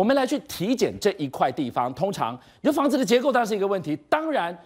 我们来去体检这一块地方，通常，你的房子的结构当然是一个问题，当然，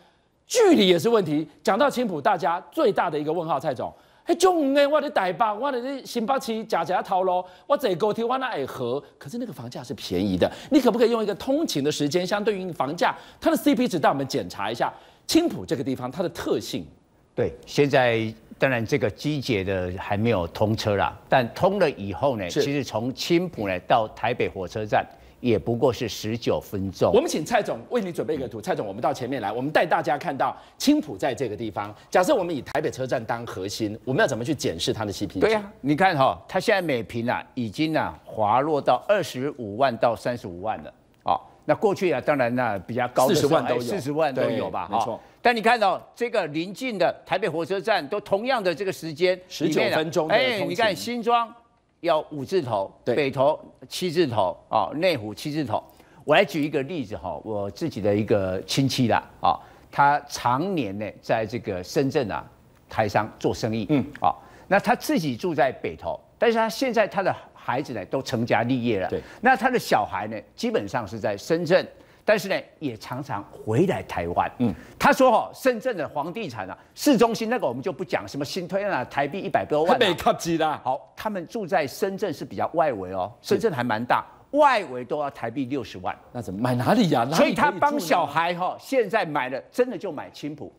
距离也是问题。讲到青浦，大家最大的一个问号，蔡总，嘿，中午唉，我的台北，我的新北市，食食下头路，我坐高铁，我那爱喝。可是那个房价是便宜的，你可不可以用一个通勤的时间，相对于房价，它的 C P 值，带我们检查一下青浦这个地方它的特性。对，现在当然这个机捷的还没有通车啦，但通了以后呢，其实从青浦呢到台北火车站。也不过是十九分钟。我们请蔡总为你准备一个图，蔡总，我们到前面来，我们带大家看到青浦在这个地方。假设我们以台北车站当核心，我们要怎么去检视它的 CPI？对呀，你看哈，它现在每坪啊，已经啊滑落到二十五万到三十五万了哦，那过去啊，当然呢比较高四十万都有，四十万都有吧？没错。但你看到这个临近的台北火车站，都同样的这个时间十九分钟的。哎，你看新庄。要五字头，北头七字头哦，内湖七字头。我来举一个例子哈，我自己的一个亲戚啦啊，他常年呢在这个深圳啊，台商做生意，嗯，啊，那他自己住在北头，但是他现在他的孩子呢都成家立业了，对，那他的小孩呢基本上是在深圳。但是呢，也常常回来台湾。嗯，他说哦，深圳的房地产啊，市中心那个我们就不讲，什么新推啊，台币一百多万，太没看急了。好，他们住在深圳是比较外围哦，深圳还蛮大，外围都要台币六十万，那怎么买哪里呀？所以他帮小孩哈，现在买了真的就买青浦。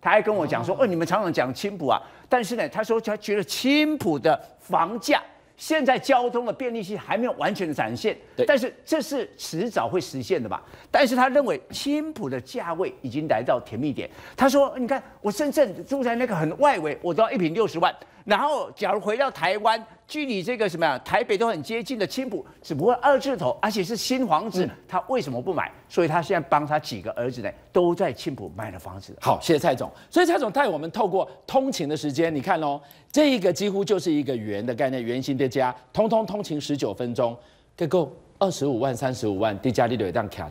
他还跟我讲说，哦，你们常常讲青浦啊，但是呢，他说他觉得青浦的房价。现在交通的便利性还没有完全的展现，但是这是迟早会实现的吧？但是他认为青浦的价位已经来到甜蜜点。他说：“你看，我深圳住在那个很外围，我都要一平六十万，然后假如回到台湾。”距离这个什么呀，台北都很接近的青浦，只不过二字头，而且是新房子，他为什么不买？所以他现在帮他几个儿子呢，都在青浦买了房子。好，谢谢蔡总。所以蔡总带我们透过通勤的时间，你看哦，这一个几乎就是一个圆的概念，圆形的家，通通通勤十九分钟，够够二十五万、三十五万，低价利率一卡掉。